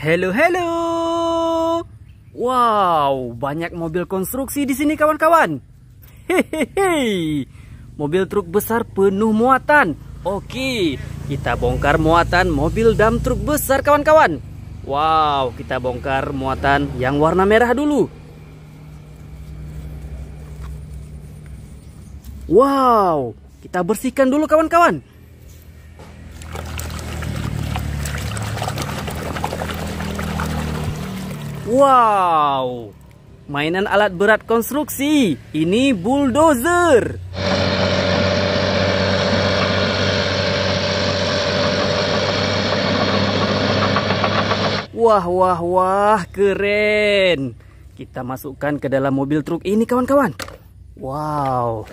Halo, halo. Wow, banyak mobil konstruksi di sini kawan-kawan. Hehehe. Mobil truk besar penuh muatan. Oke, kita bongkar muatan mobil dam truk besar kawan-kawan. Wow, kita bongkar muatan yang warna merah dulu. Wow, kita bersihkan dulu kawan-kawan. Wow, mainan alat berat konstruksi. Ini bulldozer. Wah, wah, wah, keren. Kita masukkan ke dalam mobil truk ini, kawan-kawan. Wow.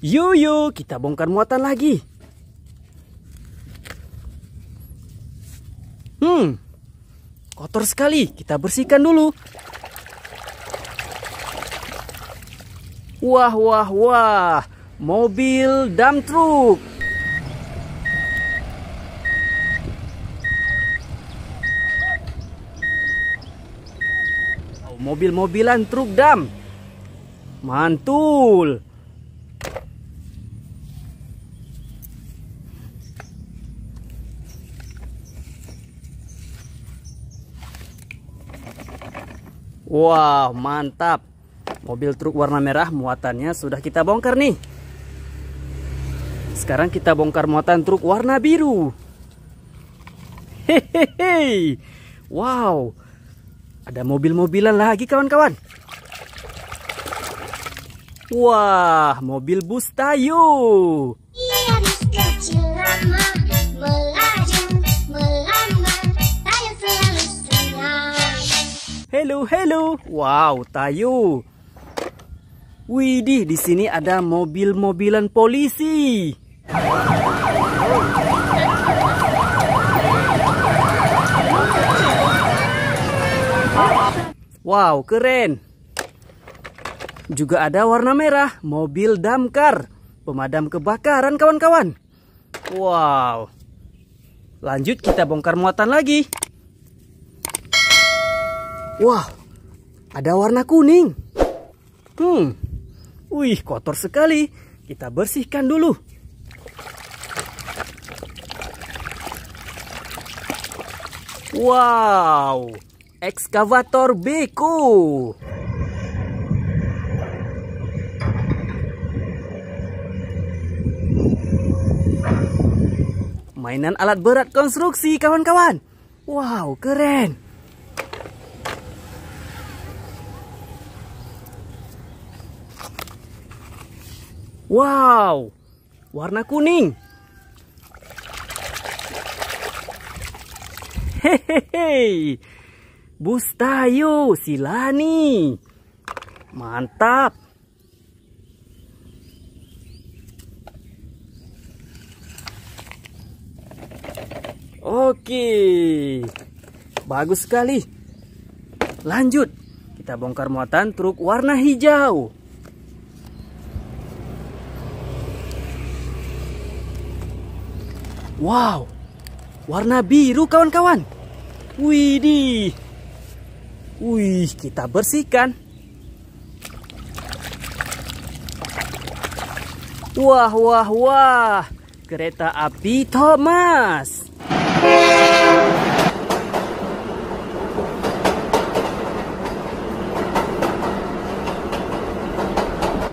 Yuk, yuk, kita bongkar muatan lagi. Hmm, kotor sekali. Kita bersihkan dulu. Wah, wah, wah. Mobil dump truck. Oh, mobil-mobilan truk dam. Mantul. wow, mantap. Mobil truk warna merah muatannya sudah kita bongkar nih. Sekarang kita bongkar muatan truk warna biru. Hehehe. Wow. Ada mobil-mobilan lagi kawan-kawan. Wah, mobil bus tayo. Iya, Hello, hello. Wow, tayo. Widih, di sini ada mobil-mobilan polisi. Wow, keren. Juga ada warna merah, mobil damkar, pemadam kebakaran kawan-kawan. Wow. Lanjut kita bongkar muatan lagi. Wah, ada warna kuning. Hmm, wih kotor sekali. Kita bersihkan dulu. Wow, ekskavator beko. Mainan alat berat konstruksi, kawan-kawan. Wow, keren. Wow, warna kuning. Hehehe, Bustayo Silani. Mantap. Oke, bagus sekali. Lanjut, kita bongkar muatan truk warna hijau. Wow, warna biru kawan-kawan. Widih. Wih, kita bersihkan. Wah, wah, wah. Kereta api Thomas.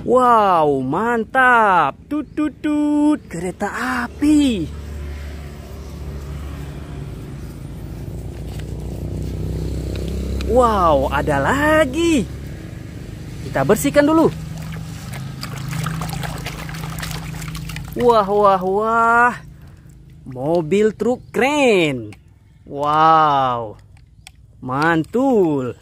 Wow, mantap. Tut tut tut, kereta api. Wow, ada lagi. Kita bersihkan dulu. Wah, wah, wah. Mobil truk keren. Wow. Mantul.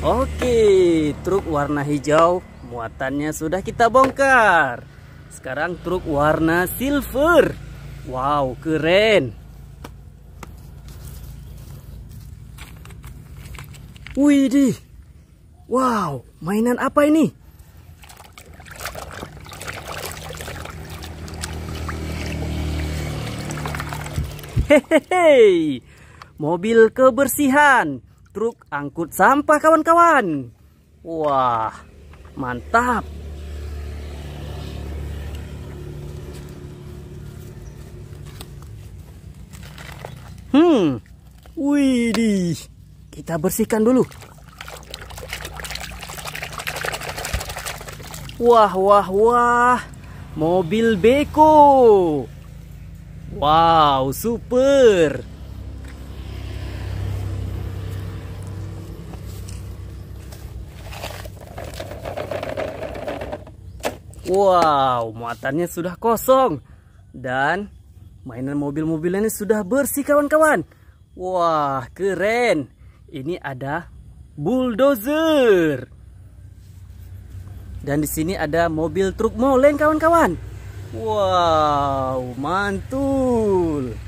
Oke, truk warna hijau muatannya sudah kita bongkar. Sekarang truk warna silver. Wow, keren. Wih deh. Wow, mainan apa ini? Hehehe. Mobil kebersihan, truk angkut sampah kawan-kawan. Wah, mantap. Hmm. Widih. Kita bersihkan dulu. Wah, wah, wah. Mobil beko. Wow, super. Wow, muatannya sudah kosong. Dan Mainan mobil ini sudah bersih kawan-kawan. Wah, keren. Ini ada bulldozer. Dan di sini ada mobil truk molen kawan-kawan. Wow, mantul.